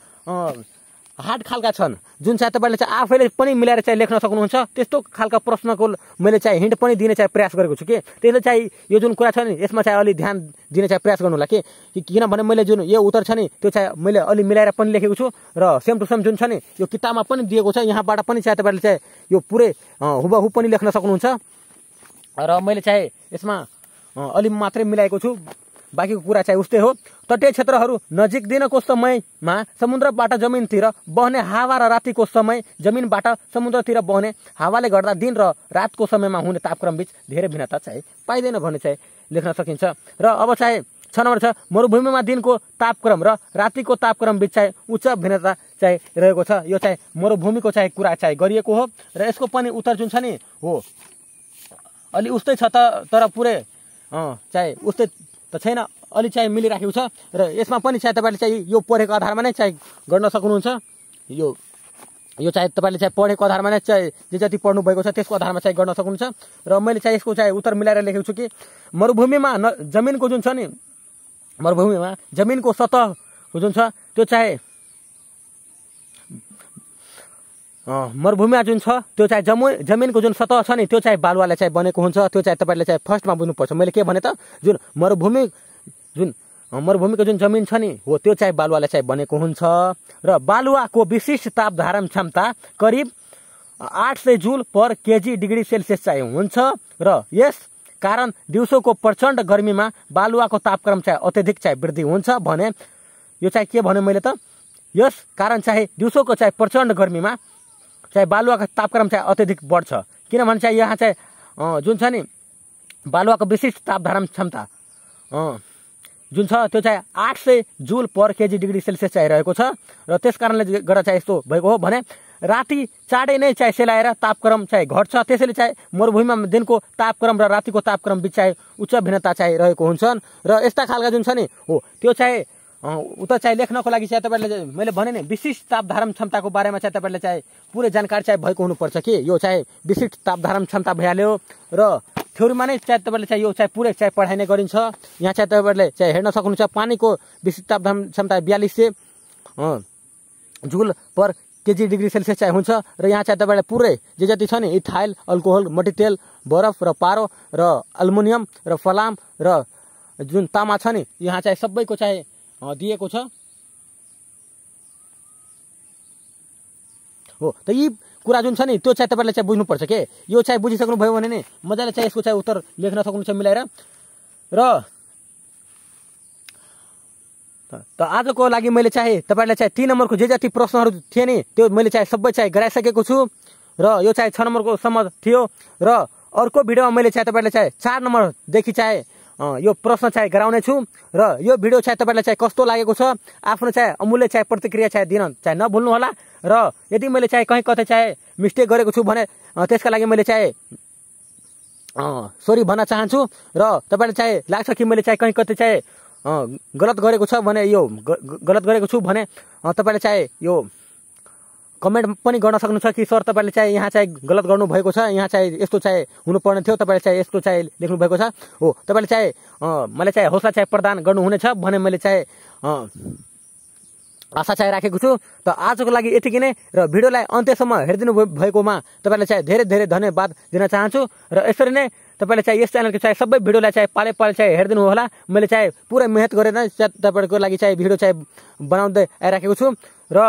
हार्ड खालका छन् जुन चाहिँ तपाईँले चाहिँ आफैले पनि मिलाएर चाहिँ लेख्न सक्नुहुन्छ त्यस्तो खालका प्रश्नको मैले चाहिँ हिन्ट पनि दिने चाहिँ प्रयास गरेको छु कि त्यसले चाहिँ यो जुन कुरा छ नि यसमा चाहिँ अलि ध्यान दिने चाहिँ प्रयास गर्नु होला कि किनभने मैले जुन यो उत्तर छ नि त्यो चाहिँ मैले अलि मिलाएर पनि लेखेको छु र सेम टु सेम जुन छ नि यो किताबमा पनि दिएको छ यहाँबाट पनि चाहिँ तपाईँले चाहिँ यो पुरै हुबहु पनि लेख्न सक्नुहुन्छ र मैले चाहिँ यसमा अलि मात्रै मिलाएको छु बाँकीको कुरा चाहिँ उस्तै हो तटीय क्षेत्रहरू नजिक दिनको समयमा समुद्रबाट जमिनतिर बहने हावा र रातिको समय जमिनबाट समुद्रतिर बहने हावाले गर्दा दिन र रातको समयमा हुने तापक्रम बिच धेरै भिन्नता चाहिँ पाइँदैन भन्ने चाहिँ लेख्न सकिन्छ र अब चाहे छ नम्बर छ मरुभूमिमा दिनको तापक्रम र रातिको तापक्रम बिच चाहिँ उच्च भिन्नता चाहिँ रहेको छ यो चाहिँ मरुभूमिको चाहिँ कुरा चाहिँ गरिएको हो र यसको पनि उत्तर जुन छ नि हो अलि उस्तै छ त तर पुरै चाहे उस्तै त छैन अलि चाहिँ मिलिराखेको छ र यसमा पनि चाहिँ तपाईँले चाहिँ यो पढेको आधारमा नै चाहिँ गर्न सक्नुहुन्छ यो यो चाहिँ तपाईँले चाहिँ पढेको आधारमा नै चाहिँ जे जति पढ्नुभएको छ त्यसको आधारमा चाहिँ गर्न सक्नुहुन्छ र मैले चाहिँ यसको चाहिँ उत्तर मिलाएर लेखेको छु कि मरुभूमिमा न जमिनको जुन छ नि मरुभूमिमा जमिनको सतहको जुन छ त्यो चाहिँ मरुभूमिमा जुन छ त्यो चाहिँ जम्मू जमिनको जुन सतह छ नि त्यो चाहिँ बालुवाले चाहिँ बनेको हुन्छ त्यो चाहिँ तपाईँले चाहिँ फर्स्टमा बुझ्नुपर्छ मैले के भने त जुन मरुभूमि जुन मरुभूमिको जुन जमिन छ नि हो त्यो चाहिँ बालुवाले चाहिँ बनेको हुन्छ र बालुवाको विशिष्ट ताप धारण क्षमता करिब आठ सय joule per KG degree Celsius चाहिँ हुन्छ र यस कारण दिउँसोको प्रचण्ड गर्मीमा बालुवाको तापक्रम चाहिँ अत्यधिक चाहिँ वृद्धि हुन्छ भने यो चाहिँ के भने मैले त यस कारण चाहिँ दिउँसोको चाहिँ प्रचण्ड गर्मीमा चाहे बालुवाको तापक्रम चाहिँ अत्यधिक बढ्छ किनभने चाहिँ यहाँ चाहिँ जुन छ नि बालुवाको विशिष्ट तापधारण क्षमता जुन छ त्यो चाहिँ आठ सय joule per KG degree Celsius चाहिँ रहेको छ र त्यस कारणले गर्दा चाहिँ यस्तो भएको हो भने राति चाँडै नै चाहिँ सेलाएर तापक्रम चाहिँ घट्छ त्यसैले चाहिँ मरुभूमिमा दिनको तापक्रम र रातिको तापक्रम बिच चाहिँ उच्च भिन्नता चाहिँ रहेको हुन्छन् र यस्ता खालका जुन छ नि हो त्यो चाहिँ उता चाहिँ लेख्नको लागि चाहिँ तपाईँहरूले मैले भने नि विशिष्ट तापधारण क्षमताको बारेमा चाहिँ तपाईँहरूले चाहिँ पुरै जानकारी चाहिँ भएको हुनुपर्छ कि यो चाहिँ विशिष्ट तापधारण क्षमता भइहाल्यो र थ्योरीमा नै चाहिँ तपाईँले चाहिँ यो चाहिँ पुरै चाहिँ पढाइने गरिन्छ यहाँ चाहिँ तपाईँहरूले चाहिँ हेर्न सक्नुहुन्छ पानीको विशिष्ट तापधारण क्षमता बयालिस सय joule per KG degree Celsius चाहिँ हुन्छ र यहाँ चाहिँ तपाईँलाई पुरै जे जति छ नि इथाइल अल्कोहल मटिटेल बरफ र पारो र अल्मुनियम र फलाम र जुन तामा छ नि यहाँ चाहिँ सबैको चाहिँ दिएको छ हो त यी कुरा जुन छ नि त्यो चाहिँ तपाईँले चाहिँ बुझ्नुपर्छ के यो चाहिँ बुझिसक्नुभयो भने नि मजाले चाहिँ यसको चाहिँ उत्तर लेख्न सक्नुहुन्छ मिलाएर र त आजको लागि मैले चाहे तपाईँलाई चाहिँ तिन नम्बरको जे जति प्रश्नहरू थिए नि त्यो मैले चाहे सबै चाहिँ गराइसकेको छु र यो चाहे छ नम्बरको सम्म थियो र अर्को भिडियोमा मैले चाहिँ तपाईँलाई चाहे चार नम्बरदेखि चाहे यो प्रश्न चाहिँ गराउनेछु र यो भिडियो चाहिँ तपाईँलाई चाहिँ कस्तो लागेको छ आफ्नो चाहिँ अमूल्य चाहिँ प्रतिक्रिया चाहिँ दिन नभुल्नु नभुल्नुहोला र यदि मैले चाहिँ कहीँ कतै चाहिँ मिस्टेक गरेको छु भने त्यसका लागि मैले चाहिँ सरी भन्न चाहन्छु र तपाईँलाई चाहिँ लाग्छ कि मैले चाहिँ कहीँ कतै चाहिँ गलत गरेको छ भने यो गलत गरेको छु भने तपाईँले चाहिँ यो कमेन्ट पनि गर्न सक्नु छ कि सर तपाईँले चाहिँ यहाँ चाहिँ गलत गर्नुभएको छ यहाँ चाहिँ यस्तो चाहिँ हुनुपर्ने थियो तपाईँले चाहिँ यस्तो चाहिँ लेख्नुभएको छ हो तपाईँले चाहिँ मैले चाहिँ हौसला चाहिँ प्रदान गर्नुहुनेछ भने मैले चाहिँ आशा चाहिँ राखेको छु त आजको लागि यतिकै नै र भिडियोलाई अन्त्यसम्म हेरिदिनु भएकोमा तपाईँलाई चाहिँ धेरै धेरै धन्यवाद दिन चाहन्छु र यसरी नै तपाईँले चाहिँ यस च्यानलको चाहिँ सबै भिडियोलाई चाहिँ पाले पाले चाहिँ हेरिदिनु होला मैले चाहिँ पुरै मिहिनेत गरेर तपाईँहरूको लागि चाहिँ भिडियो चाहिँ बनाउँदै आइराखेको छु र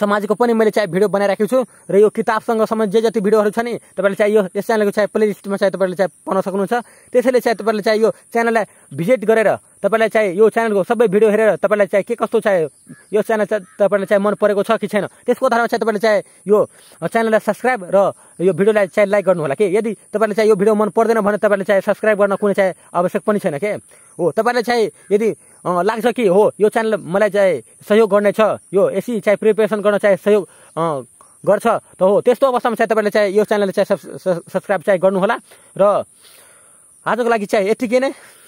समाजको पनि मैले चाहे भिडियो बनाइराखेको छु र यो किताबसँग सम्बन्ध जे जति भिडियोहरू छ नि तपाईँले चाहे यो यस च्यानलको चाहे प्लेलिस्टमा चाहिँ तपाईँले चाहे पाउन सक्नुहुन्छ त्यसैले चाहे तपाईँले चाहिँ यो च्यानललाई भिजिट गरेर तपाईँलाई चाहिँ यो च्यानलको सबै भिडियो हेरेर तपाईँलाई चाहिँ के कस्तो चाहे यो च्यानल तपाईँलाई चाहिँ मन परेको छ कि छैन त्यसको आधारमा चाहिँ तपाईँले चाहे यो च्यानललाई सब्सक्राइब र यो भिडियोलाई चाहिँ लाइक गर्नुहोला कि यदि तपाईँले चाहिँ यो भिडियो मन पर्दैन भने तपाईँले चाहे सब्सक्राइब गर्न कुनै चाहिँ आवश्यक पनि छैन के हो तपाईँलाई चाहिँ यदि लाग्छ कि हो यो च्यानल मलाई चाहिँ सहयोग गर्नेछ यो एसी चाहिँ प्रिपेरेसन गर्न चाहिँ सहयोग गर्छ त हो त्यस्तो अवस्थामा चाहिँ तपाईँले चाहिँ यो च्यानललाई चाहिँ सब्सक्राइब चाहिँ गर्नुहोला र आजको लागि चाहिँ यत्तिकै नै